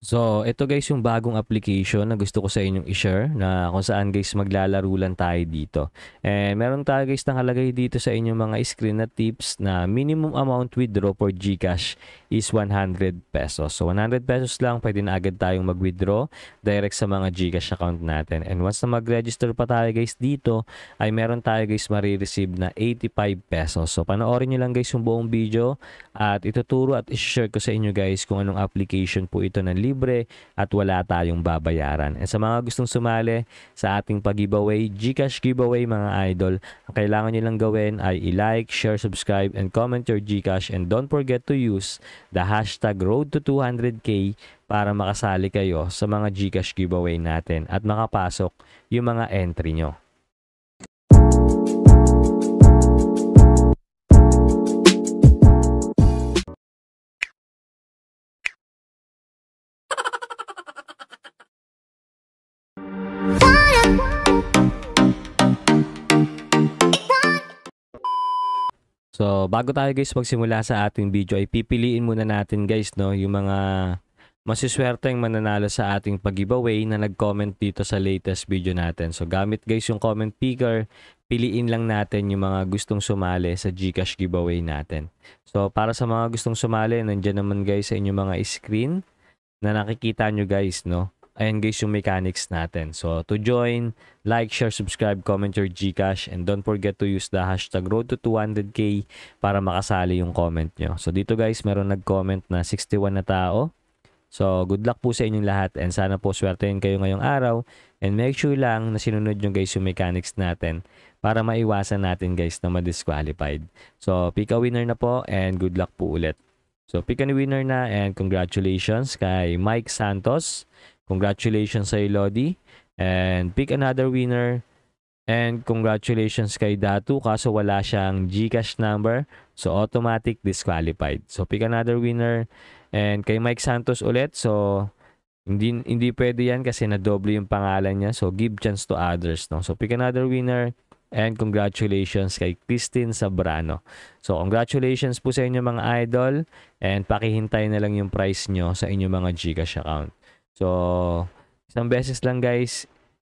So, ito guys yung bagong application na gusto ko sa inyong i-share na kung saan guys maglalaro lang tayo dito. Eh, meron tayo guys nakalagay dito sa inyong mga screen na tips na minimum amount withdraw for GCash is 100 pesos. So, 100 pesos lang pwede na agad tayong mag-withdraw direct sa mga GCash account natin. And once na mag-register pa tayo guys dito, ay meron tayo guys marireceive na 85 pesos. So, panoorin nyo lang guys yung buong video at ituturo at i-share ko sa inyo guys kung anong application po ito na libre at wala tayong babayaran. At sa mga gustong sumali sa ating pag-giveaway, Gcash giveaway mga idol, ang kailangan nyo lang gawin ay i-like, share, subscribe, and comment your Gcash and don't forget to use the hashtag road to 200k para makasali kayo sa mga Gcash giveaway natin at makapasok yung mga entry nyo. So, bago tayo guys magsimula sa ating video ay pipiliin muna natin guys no yung mga masiswerteng mananalo sa ating pag-giveaway na nag-comment dito sa latest video natin. So gamit guys yung comment picker, piliin lang natin yung mga gustong sumali sa GCash giveaway natin. So para sa mga gustong sumali, nandiyan naman guys sa inyong mga screen na nakikita nyo guys, no? Ayan guys yung mechanics natin. So to join, like, share, subscribe, comment your Gcash and don't forget to use the hashtag road to 200k para makasali yung comment nyo. So dito guys meron nag-comment na 61 na tao. So good luck po sa inyong lahat and sana po swertein kayo ngayong araw and make sure lang na sinunod nyo guys yung mechanics natin para maiwasan natin guys na ma-disqualified. So pick a winner na po and good luck po ulit. So pick a winner na and congratulations kay Mike Santos. Congratulations sa Lodi. And pick another winner. And congratulations kay Datu kaso wala siyang GCash number. So automatic disqualified. So pick another winner. And kay Mike Santos ulit. So hindi hindi pwede yan kasi na-double yung pangalan niya. So give chance to others. No? So pick another winner. And congratulations kay Christine Sabrano. So congratulations po sa inyo mga idol. And pakihintay na lang yung prize nyo sa inyong mga GCash account. So, isang beses lang guys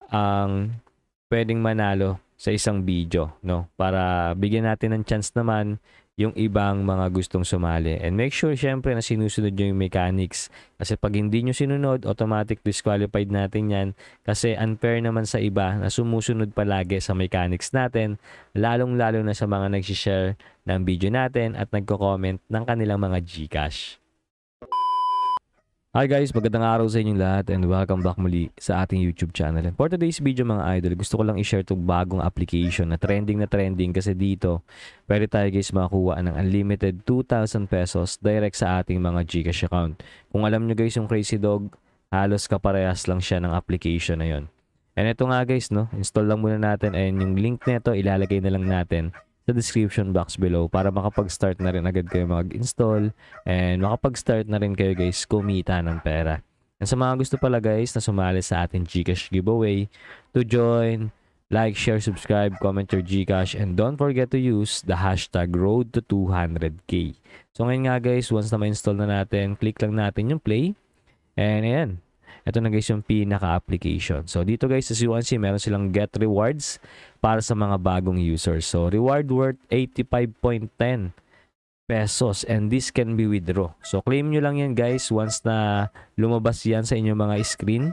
ang pwedeng manalo sa isang video, no? Para bigyan natin ng chance naman yung ibang mga gustong sumali. And make sure syempre na sinusunod nyo yung mechanics. Kasi pag hindi nyo sinunod, automatic disqualified natin yan. Kasi unfair naman sa iba na sumusunod palagi sa mechanics natin. Lalong-lalo na sa mga nagsishare ng video natin at nagko-comment ng kanilang mga Gcash. Hi guys, magandang araw sa inyong lahat and welcome back muli sa ating YouTube channel. for today's video mga idol, gusto ko lang i-share itong bagong application na trending na trending kasi dito pwede tayo guys makakuha ng unlimited 2,000 pesos direct sa ating mga Gcash account. Kung alam nyo guys yung Crazy Dog, halos kaparehas lang siya ng application na yon. And ito nga guys, no? install lang muna natin and yung link nito ilalagay na lang natin sa description box below para makapag-start na rin agad kayo mag-install and makapag-start na rin kayo guys kumita ng pera. And sa mga gusto pala guys na sumali sa ating GCash giveaway to join, like, share, subscribe, comment your GCash and don't forget to use the hashtag road to 200k. So ngayon nga guys, once na ma-install na natin, click lang natin yung play and ayan, ito na guys yung pinaka-application. So dito guys sa C1C, meron silang get rewards para sa mga bagong users. So reward worth 85.10 pesos and this can be withdraw. So claim nyo lang yan guys once na lumabas yan sa inyong mga screen.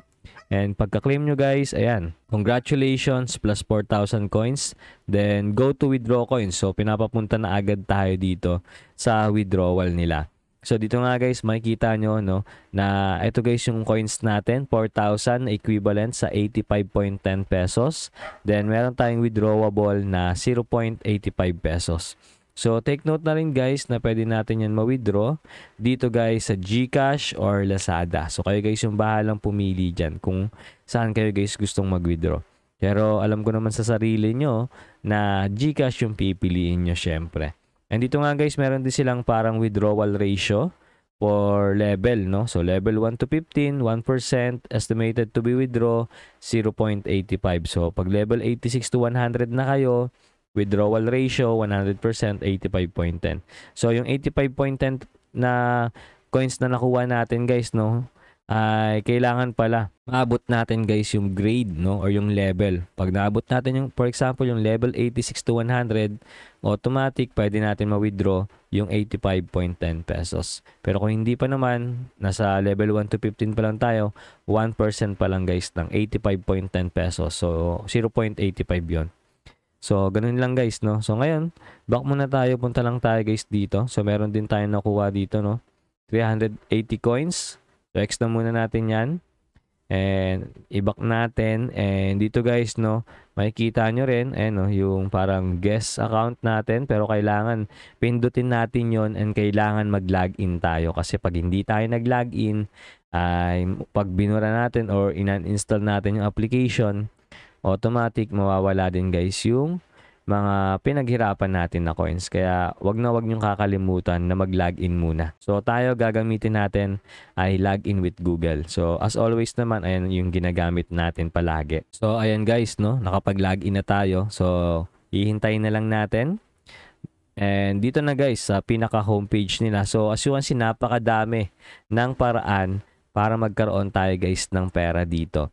And pagka-claim nyo guys, ayan, congratulations plus 4,000 coins. Then go to withdraw coins. So pinapapunta na agad tayo dito sa withdrawal nila. So dito nga guys, makikita nyo no, na ito guys yung coins natin, 4,000 equivalent sa 85.10 pesos. Then meron tayong withdrawable na 0.85 pesos. So take note na rin guys na pwede natin yan ma-withdraw dito guys sa GCash or Lazada. So kayo guys yung bahalang pumili dyan kung saan kayo guys gustong mag-withdraw. Pero alam ko naman sa sarili nyo na Gcash yung pipiliin nyo syempre. And dito nga guys, meron din silang parang withdrawal ratio for level, no? So, level 1 to 15, 1% estimated to be withdraw, 0.85. So, pag level 86 to 100 na kayo, withdrawal ratio 100%, 85.10. So, yung 85.10 na coins na nakuha natin guys, no? ay kailangan pala maabot natin guys yung grade no or yung level. Pag naabot natin yung for example yung level 86 to 100, automatic pwede natin ma-withdraw yung 85.10 pesos. Pero kung hindi pa naman, nasa level 1 to 15 pa lang tayo, 1% pa lang guys ng 85.10 pesos. So 0.85 yon. So, ganun lang guys, no? So, ngayon, back muna tayo. Punta lang tayo guys dito. So, meron din tayo nakuha dito, no? 380 coins. So, X na muna natin yan. And, ibak natin. And, dito guys, no, makikita nyo rin, eh, no, yung parang guest account natin. Pero, kailangan pindutin natin yon and kailangan mag-login tayo. Kasi, pag hindi tayo nag-login, ay pag binura natin or in-uninstall natin yung application, automatic mawawala din guys yung mga pinaghirapan natin na coins. Kaya wag na wag niyong kakalimutan na mag-login muna. So tayo gagamitin natin ay login with Google. So as always naman, ayan yung ginagamit natin palagi. So ayan guys, no? nakapag-login na tayo. So hihintayin na lang natin. And dito na guys sa pinaka homepage nila. So as you can see napakadami ng paraan para magkaroon tayo guys ng pera dito.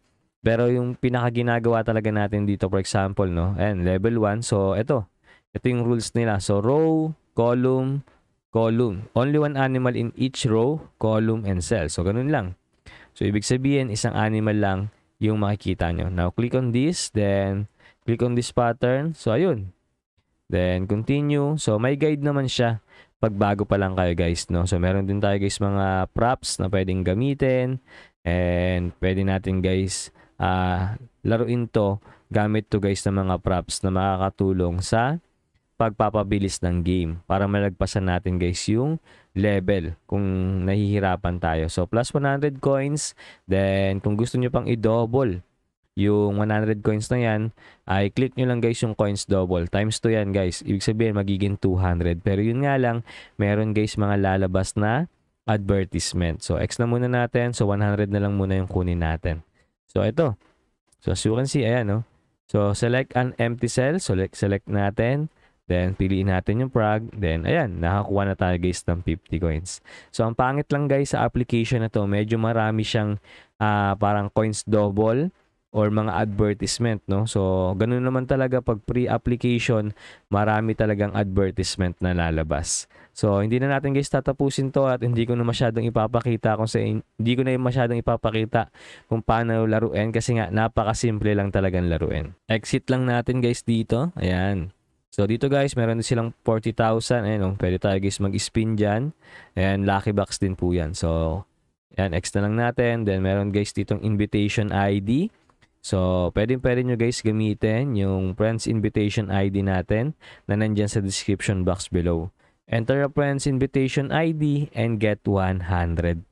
Pero yung pinaka ginagawa talaga natin dito, for example, no? And level 1. So, ito. Ito yung rules nila. So, row, column, column. Only one animal in each row, column, and cell. So, ganun lang. So, ibig sabihin, isang animal lang yung makikita nyo. Now, click on this. Then, click on this pattern. So, ayun. Then, continue. So, may guide naman siya pag bago pa lang kayo guys. No? So, meron din tayo guys mga props na pwedeng gamitin. And, pwede natin guys uh, laruin to gamit to guys ng mga props na makakatulong sa pagpapabilis ng game para malagpasan natin guys yung level kung nahihirapan tayo. So plus 100 coins then kung gusto nyo pang i-double yung 100 coins na yan ay click nyo lang guys yung coins double times 2 yan guys. Ibig sabihin magiging 200 pero yun nga lang meron guys mga lalabas na advertisement. So X na muna natin so 100 na lang muna yung kunin natin. So, ito. So, as you can see, ayan, no? So, select an empty cell. Select, select natin. Then, piliin natin yung frag. Then, ayan, nakakuha na tayo guys ng 50 coins. So, ang pangit lang guys sa application na to, medyo marami siyang uh, parang coins double or mga advertisement no so ganun naman talaga pag pre-application marami talagang advertisement na lalabas so hindi na natin guys tatapusin to at hindi ko na masyadong ipapakita kung sa hindi ko na masyadong ipapakita kung paano laruin kasi nga napakasimple lang talagang laruin exit lang natin guys dito ayan So dito guys, meron din silang 40,000. Ayan, oh, pwede tayo guys mag-spin dyan. Ayan, lucky box din po yan. So, ayan, extra lang natin. Then meron guys ditong invitation ID. So, pwedeng-pwede nyo guys gamitin yung friends invitation ID natin na nandyan sa description box below. Enter a friend's invitation ID and get 100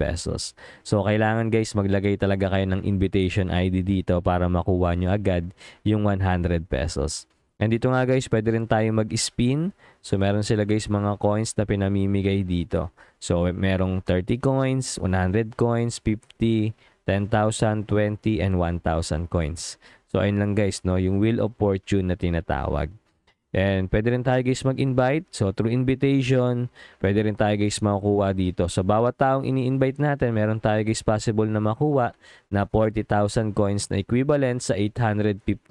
pesos. So, kailangan guys maglagay talaga kayo ng invitation ID dito para makuha nyo agad yung 100 pesos. And dito nga guys, pwede rin tayo mag-spin. So, meron sila guys mga coins na pinamimigay dito. So, merong 30 coins, 100 coins, 50, 10,000, 20, and 1,000 coins. So, ayun lang guys, no? Yung Wheel of Fortune na tinatawag. And pwede rin tayo guys mag-invite. So through invitation, pwede rin tayo guys makukuha dito. So bawat taong ini-invite natin, meron tayo guys possible na makuha na 40,000 coins na equivalent sa 851.06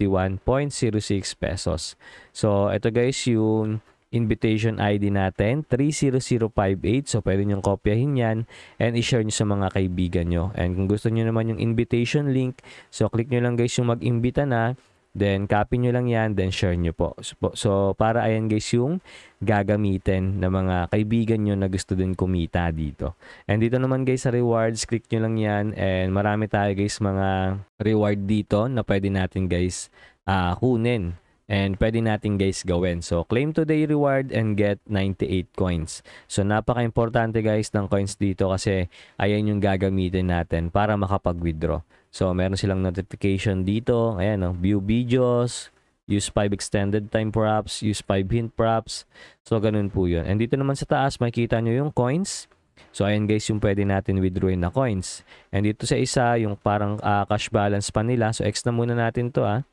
pesos. So ito guys yung invitation ID natin, 30058. So, pwede nyong kopyahin yan and i-share nyo sa mga kaibigan nyo. And kung gusto nyo naman yung invitation link, so click nyo lang guys yung mag-imbita na. Then, copy nyo lang yan, then share nyo po. So, so para ayan guys yung gagamitin ng mga kaibigan nyo na gusto din kumita dito. And dito naman guys sa rewards, click nyo lang yan. And marami tayo guys mga reward dito na pwede natin guys uh, kunin. And pwede natin guys gawin. So claim today reward and get 98 coins. So napaka-importante guys ng coins dito kasi ayan yung gagamitin natin para makapag-withdraw. So meron silang notification dito. Ayan no, view videos, use 5 extended time props, use 5 hint props. So ganun po yun. And dito naman sa taas makikita nyo yung coins. So ayan guys yung pwede natin withdrawin na coins. And dito sa isa yung parang uh, cash balance pa nila. So X na muna natin to ah.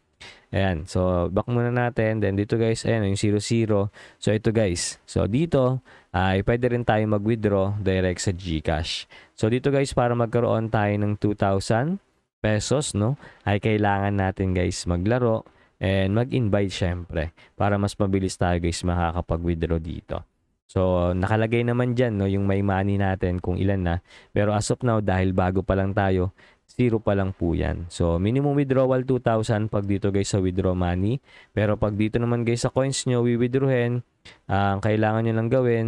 Ayan. So, back muna natin. Then, dito guys, ayan, yung 00. So, ito guys. So, dito, ay uh, pwede rin tayo mag-withdraw direct sa GCash. So, dito guys, para magkaroon tayo ng 2,000 pesos, no? Ay kailangan natin guys maglaro and mag-invite syempre para mas mabilis tayo guys makakapag-withdraw dito. So, nakalagay naman dyan no, yung may money natin kung ilan na. Pero as of now, dahil bago pa lang tayo, Zero pa lang po yan. So, minimum withdrawal 2,000 pag dito guys sa withdraw money. Pero pag dito naman guys sa coins nyo, wiwithdrawin, uh, ang kailangan nyo lang gawin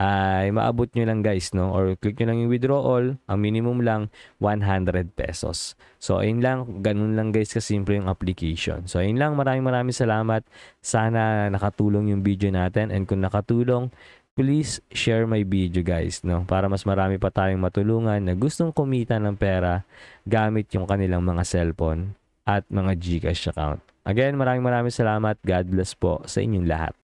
ay maabot nyo lang guys, no? Or click nyo lang yung withdrawal, ang minimum lang 100 pesos. So, ayun lang, ganun lang guys kasimple yung application. So, ayun lang, maraming maraming salamat. Sana nakatulong yung video natin and kung nakatulong, Please share my video guys, no? Para mas marami pa tayong matulungan na gustong kumita ng pera gamit yung kanilang mga cellphone at mga GCash account. Again, maraming maraming salamat. God bless po sa inyong lahat.